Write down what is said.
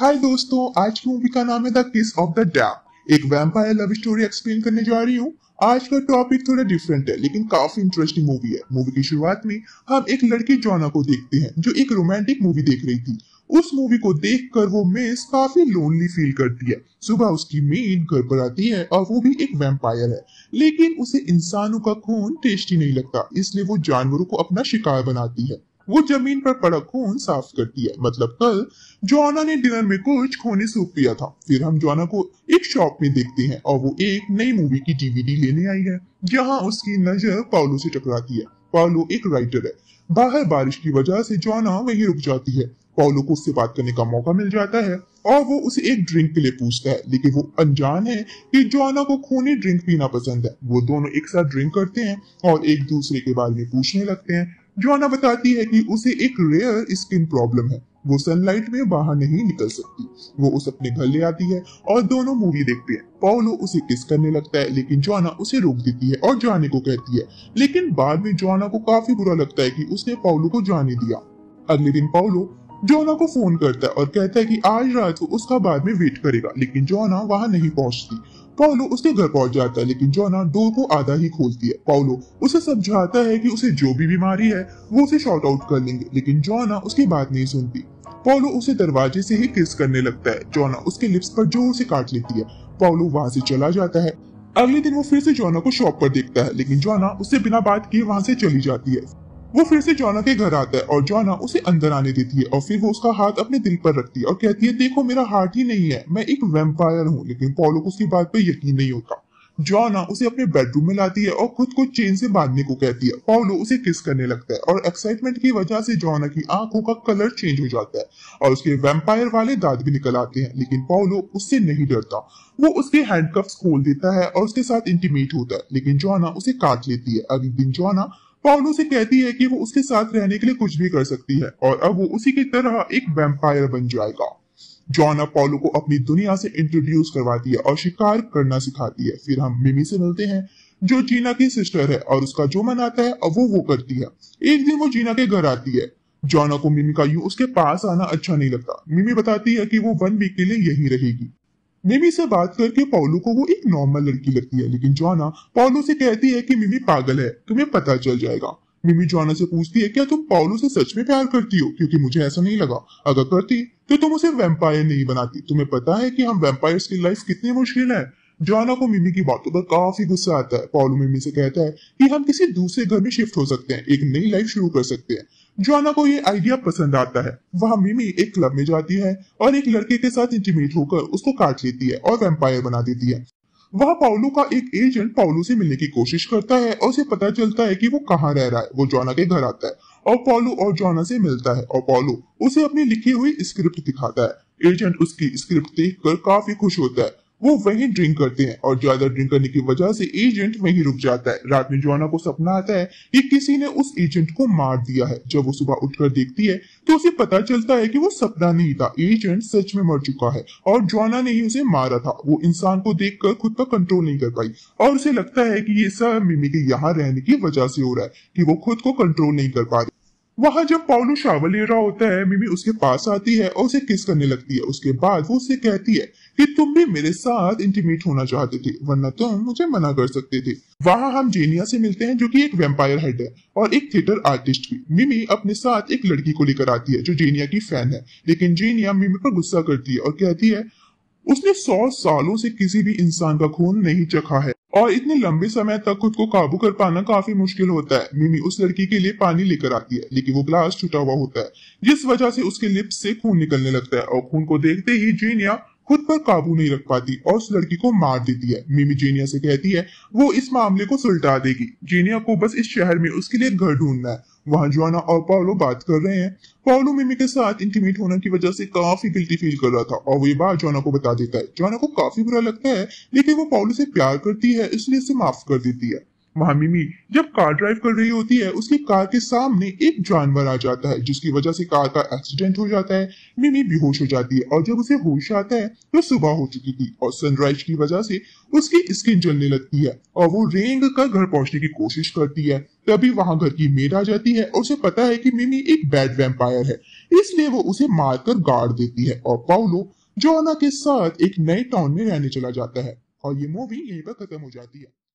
हाय दोस्तों आज की मूवी का नाम है the kiss of the damned एक वैम्पायर लव स्टोरी एक्सप्लेन करने जा रही हूँ आज का टॉपिक थोड़ा डिफरेंट है लेकिन काफी इंटरेस्टिंग मूवी है मूवी की शुरुआत में हम एक लड़की जोना को देखते हैं जो एक रोमांटिक मूवी देख रही थी उस मूवी को देखकर वो मिस काफी लोनली फील करती है सुबह उसकी मेन घर पर आती है और वो भी एक वैम्पायर है लेकिन उसे इंसानों का खून टेस्टी नहीं लगता इसलिए वो जानवरों को अपना शिकार बनाती है वो जमीन पर पड़ा खून साफ कर दिया मतलब कल जोना ने डिनर में कुछ खोने सूख लिया था फिर हम जोना को एक शॉप में देखते हैं और वो एक नई मूवी की डीवीडी लेने आई है जहाँ उसकी नजर पालो से टकराती है पालो एक राइटर है बाहर बारिश की वजह से जोना वही रुक जाती है पॉलो को उससे बात करने का मौका मिल जाता है और वो उसे एक ड्रिंक के लिए पूछता है लेकिन वो अनजान है कि जोना को खूनी ड्रिंक पीना पसंद है वो दोनों एक साथ ड्रिंक करते हैं और एक दूसरे के बारे में पूछने लगते हैं जोना बताती है कि उसे एक रेयर स्किन प्रॉब्लम है वो सनलाइट में बाहर नहीं निकल सकती वो उस अपने घर ले आती है और दोनों मूवी देखते हैं पाउलो उसे किस करने लगता है लेकिन जोना उसे रोक देती है और जाने को कहती है लेकिन बाद में जोना को काफी बुरा लगता है कि उसने पाउलो को जाने दिया अगले दिन पाउलो जोना को फोन करता है और कहता है कि आज रात वो उसका बाद में वेट करेगा लेकिन जोना वहां नहीं पहुंचती पाओलो उसके घर पहुंच जाता है लेकिन जोना डोर को आधा ही खोलती है पाओलो उसे समझाता है कि उसे जो भी बीमारी है वो उसे शॉर्ट आउट कर लेंगे लेकिन जोना उसकी बात नहीं सुनती पाओलो उसे दरवाजे से ही किस करने लगता है जोना उसके लिप्स पर जोर से काट लेती है पाओलो वहाँ से चला जाता है अगले दिन वो फिर से जोना को शॉप पर देखता है लेकिन जोना उससे बिना बात किए वहाँ से चली जाती है वो फिर से जॉना के घर आता है और जॉना उसे अंदर आने देती है और फिर वो उसका हाथ अपने दिल पर रखती है और कहती है देखो मेरा हार्ट ही नहीं है मैं एक वेम्पायर हूँ लेकिन पॉलो को उसकी बात पर यकीन नहीं होता जॉना उसे अपने बेडरूम में लाती है और खुद को चेन से बांधने को कहती है पॉलो उसे किस करने लगता है और एक्साइटमेंट की वजह से जॉना की आंखों का कलर चेंज हो जाता है और उसके वेम्पायर वाले दांत भी निकल आते हैं लेकिन पॉलो उससे नहीं डरता वो उसके हैंडकफ्स खोल देता है और उसके साथ इंटीमेट होता है लेकिन जॉना उसे काट लेती है अगले दिन जॉना पाउलो से कहती है कि वो उसके साथ रहने के लिए कुछ भी कर सकती है और अब वो उसी की तरह एक वेम्पायर बन जाएगा जॉन अब पॉलो को अपनी दुनिया से इंट्रोड्यूस करवाती है और शिकार करना सिखाती है फिर हम मिमी से मिलते हैं जो जीना की सिस्टर है और उसका जो मन आता है अब वो वो करती है एक दिन वो जीना के घर आती है जॉना को मिमी का यूं उसके पास आना अच्छा नहीं लगता मिमी बताती है कि वो वन वीक के लिए यही रहेगी मिमी से बात करके पोलो को वो एक नॉर्मल लड़की लगती है लेकिन जोना पोलो से कहती है कि मिमी पागल है तुम्हें पता चल जाएगा मिमी जोना से पूछती है क्या तुम पोलो से सच में प्यार करती हो क्योंकि मुझे ऐसा नहीं लगा अगर करती तो तुम उसे वेम्पायर नहीं बनाती तुम्हें पता है कि हम वेम्पायर्स की लाइफ कितनी मुश्किल है जोना को मिमी की बातों पर काफी गुस्सा आता है पोलो मिमी से कहता है कि हम किसी दूसरे घर में शिफ्ट हो सकते हैं एक नई लाइफ शुरू कर सकते हैं जोना को ये आइडिया पसंद आता है वहाँ मिमी एक क्लब में जाती है और एक लड़के के साथ इंटीमेट होकर उसको काट लेती है और वेम्पायर बना देती है वहाँ पाउलो का एक एजेंट पाउलो से मिलने की कोशिश करता है और उसे पता चलता है कि वो कहाँ रह रहा है वो जोना के घर आता है और पाउलो और जोना से मिलता है और पाउलो उसे अपनी लिखी हुई स्क्रिप्ट दिखाता है एजेंट उसकी स्क्रिप्ट देख काफी खुश होता है वो वही ड्रिंक करते हैं और ज्यादा ड्रिंक करने की वजह से एजेंट वही रुक जाता है रात में जोना को सपना आता है कि किसी ने उस एजेंट को मार दिया है जब वो सुबह उठकर देखती है तो उसे पता चलता है कि वो सपना नहीं था एजेंट सच में मर चुका है और जोना ने ही उसे मारा था वो इंसान को कर खुद पर कंट्रोल नहीं कर पाई और उसे लगता है की ये सब मिमी के यहाँ रहने की वजह से हो रहा है की वो खुद को कंट्रोल नहीं कर पा रही वहां जब पाउलो शावर ले रहा होता है मिमी उसके पास आती है और उसे किस करने लगती है उसके बाद वो उसे कहती है कि तुम भी मेरे साथ इंटीमेट होना चाहते थे वरना तुम मुझे मना कर सकते थे वहां हम जेनिया से मिलते हैं जो कि एक वेम्पायर हेड है और एक थिएटर आर्टिस्ट भी मिमी अपने साथ एक लड़की को लेकर आती है जो जेनिया की फैन है लेकिन जेनिया मिमी पर गुस्सा करती है और कहती है उसने सौ सालों से किसी भी इंसान का खून नहीं चखा है और इतने लंबे समय तक खुद को काबू कर पाना काफी मुश्किल होता है मिमी उस लड़की के लिए पानी लेकर आती है लेकिन वो ग्लास छुटा हुआ होता है जिस वजह से उसके लिप्स से खून निकलने लगता है और खून को देखते ही जीनिया खुद पर काबू नहीं रख पाती और उस लड़की को मार देती है मिमी जीनिया से कहती है वो इस मामले को सुलटा देगी जीनिया को बस इस शहर में उसके लिए घर ढूंढना है वहां जुआना और पाओलो बात कर रहे हैं पाओलो मिमी के साथ इंटीमेट होने की वजह से काफी गिल्टी फील कर रहा था और वो ये बात जोना को बता देता है जोना को काफी बुरा लगता है लेकिन वो पाओलो से प्यार करती है इसलिए इसे माफ कर देती है वहाँ मिमी जब कार ड्राइव कर रही होती है उसकी कार के सामने एक जानवर आ जाता है जिसकी वजह से कार का एक्सीडेंट हो जाता है मिमी बेहोश हो जाती है और जब उसे होश आता है तो सुबह हो चुकी थी और सनराइज की वजह से उसकी स्किन जलने लगती है और वो रेंग कर घर पहुंचने की कोशिश करती है तभी वहां घर की मेड आ जाती है और उसे पता है कि मिमी एक बैड वेम्पायर है इसलिए वो उसे मारकर गाड़ देती है और पाउलो जोना के साथ एक नए टाउन में रहने चला जाता है और ये मूवी यहीं पर खत्म हो जाती है